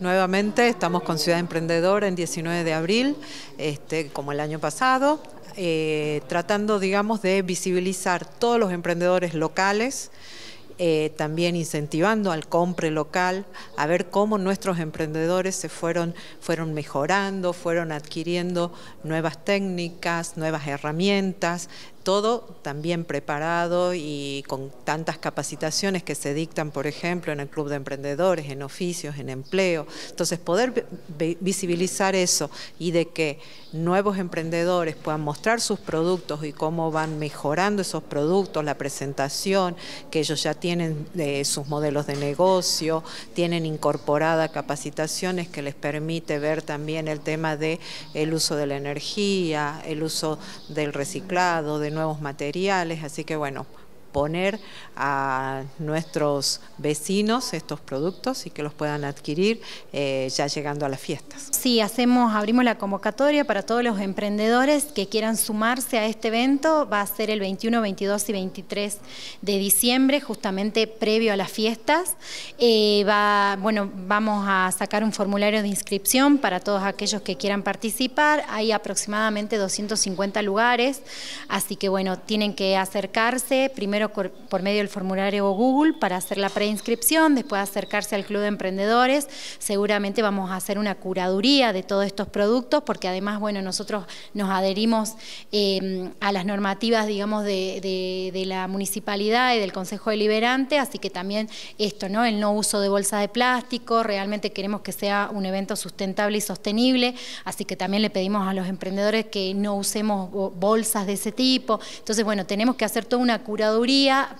Nuevamente estamos con Ciudad Emprendedora en 19 de abril, este, como el año pasado, eh, tratando, digamos, de visibilizar todos los emprendedores locales, eh, también incentivando al compre local, a ver cómo nuestros emprendedores se fueron, fueron mejorando, fueron adquiriendo nuevas técnicas, nuevas herramientas, todo también preparado y con tantas capacitaciones que se dictan, por ejemplo, en el Club de Emprendedores, en oficios, en empleo. Entonces, poder visibilizar eso y de que nuevos emprendedores puedan mostrar sus productos y cómo van mejorando esos productos, la presentación, que ellos ya tienen de eh, sus modelos de negocio, tienen incorporada capacitaciones que les permite ver también el tema de el uso de la energía, el uso del reciclado, de nuevos materiales, así que bueno, poner a nuestros vecinos estos productos y que los puedan adquirir eh, ya llegando a las fiestas. Sí, hacemos, abrimos la convocatoria para todos los emprendedores que quieran sumarse a este evento. Va a ser el 21, 22 y 23 de diciembre, justamente previo a las fiestas. Eh, va, bueno, vamos a sacar un formulario de inscripción para todos aquellos que quieran participar. Hay aproximadamente 250 lugares, así que bueno, tienen que acercarse primero por medio del formulario Google para hacer la preinscripción, después acercarse al Club de Emprendedores. Seguramente vamos a hacer una curaduría de todos estos productos porque además, bueno, nosotros nos adherimos em, a las normativas, digamos, de, de, la municipalidad y del Consejo Deliberante, así que también esto, ¿no? El no uso de bolsa de plástico, realmente queremos que sea un evento sustentable y sostenible, así que también le pedimos a los emprendedores que no usemos bolsas de ese tipo. Entonces, bueno, tenemos que hacer toda una curaduría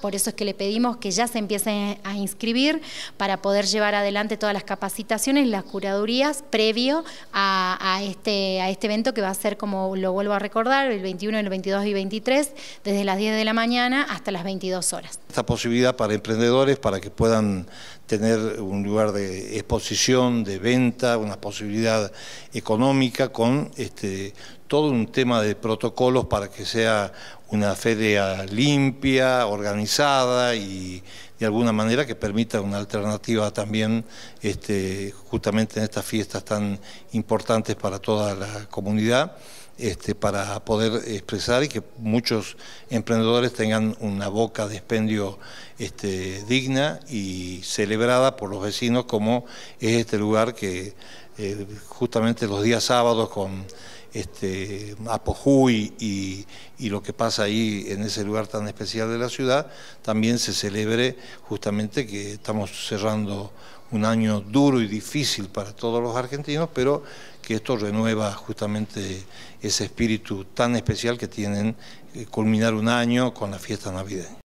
por eso es que le pedimos que ya se empiecen a inscribir para poder llevar adelante todas las capacitaciones, las curadurías previo a, este, este, evento que va a ser, como lo vuelvo a recordar, el 21, el 22 y 23, desde las 10 de la mañana hasta las 22 horas. Esta posibilidad para emprendedores, para que puedan tener un lugar de exposición, de venta, una posibilidad económica con este, todo un tema de protocolos para que sea una feria limpia, organizada y alguna manera que permita una alternativa también este, justamente en estas fiestas tan importantes para toda la comunidad. Este, para poder expresar y que muchos emprendedores tengan una boca de expendio este, digna y celebrada por los vecinos como es este lugar que eh, justamente los días sábados con este, Apojuy y, lo que pasa ahí en ese lugar tan especial de la ciudad, también se celebre justamente que estamos cerrando un año duro y difícil para todos los argentinos, pero que esto renueva justamente ese espíritu tan especial que tienen eh, culminar un año con la fiesta navideña.